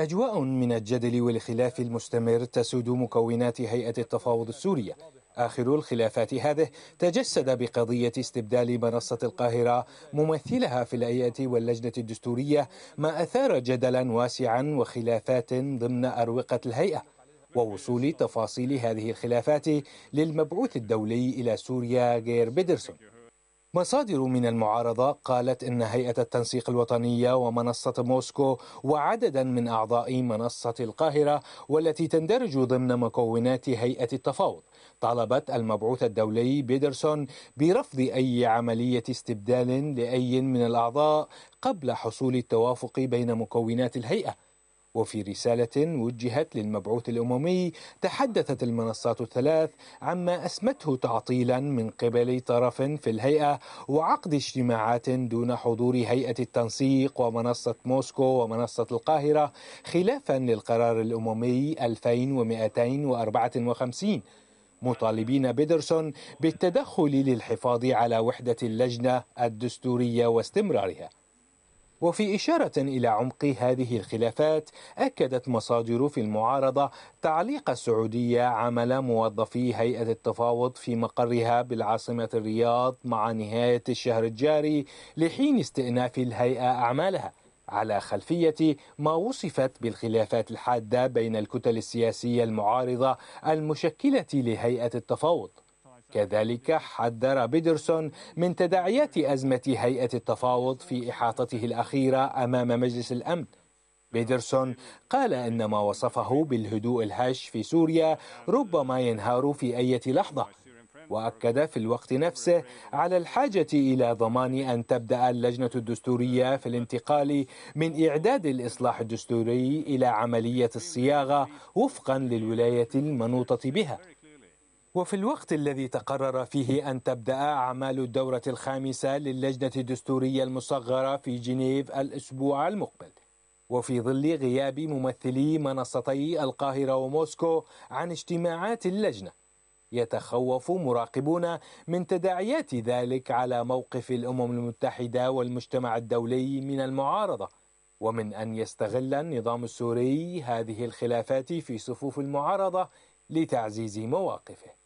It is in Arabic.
أجواء من الجدل والخلاف المستمر تسود مكونات هيئة التفاوض السورية آخر الخلافات هذه تجسد بقضية استبدال منصة القاهرة ممثلها في الهيئة واللجنة الدستورية ما أثار جدلا واسعا وخلافات ضمن أروقة الهيئة ووصول تفاصيل هذه الخلافات للمبعوث الدولي إلى سوريا غير بيدرسون مصادر من المعارضة قالت إن هيئة التنسيق الوطنية ومنصة موسكو وعددا من أعضاء منصة القاهرة والتي تندرج ضمن مكونات هيئة التفاوض طالبت المبعوث الدولي بيدرسون برفض أي عملية استبدال لأي من الأعضاء قبل حصول التوافق بين مكونات الهيئة وفي رسالة وجهت للمبعوث الأممي تحدثت المنصات الثلاث عما أسمته تعطيلا من قبل طرف في الهيئة وعقد اجتماعات دون حضور هيئة التنسيق ومنصة موسكو ومنصة القاهرة خلافا للقرار الأممي 2254 مطالبين بيدرسون بالتدخل للحفاظ على وحدة اللجنة الدستورية واستمرارها وفي إشارة إلى عمق هذه الخلافات أكدت مصادر في المعارضة تعليق السعودية عمل موظفي هيئة التفاوض في مقرها بالعاصمة الرياض مع نهاية الشهر الجاري لحين استئناف الهيئة أعمالها على خلفية ما وصفت بالخلافات الحادة بين الكتل السياسية المعارضة المشكلة لهيئة التفاوض كذلك حذر بيدرسون من تداعيات أزمة هيئة التفاوض في إحاطته الأخيرة أمام مجلس الأمن بيدرسون قال إن ما وصفه بالهدوء الهش في سوريا ربما ينهار في أي لحظة واكد في الوقت نفسه على الحاجه الى ضمان ان تبدا اللجنه الدستوريه في الانتقال من اعداد الاصلاح الدستوري الى عمليه الصياغه وفقا للولايه المنوطه بها وفي الوقت الذي تقرر فيه أن تبدأ أعمال الدورة الخامسة للجنة الدستورية المصغرة في جنيف الأسبوع المقبل وفي ظل غياب ممثلي منصتي القاهرة وموسكو عن اجتماعات اللجنة يتخوف مراقبون من تداعيات ذلك على موقف الأمم المتحدة والمجتمع الدولي من المعارضة ومن أن يستغل النظام السوري هذه الخلافات في صفوف المعارضة لتعزيز مواقفه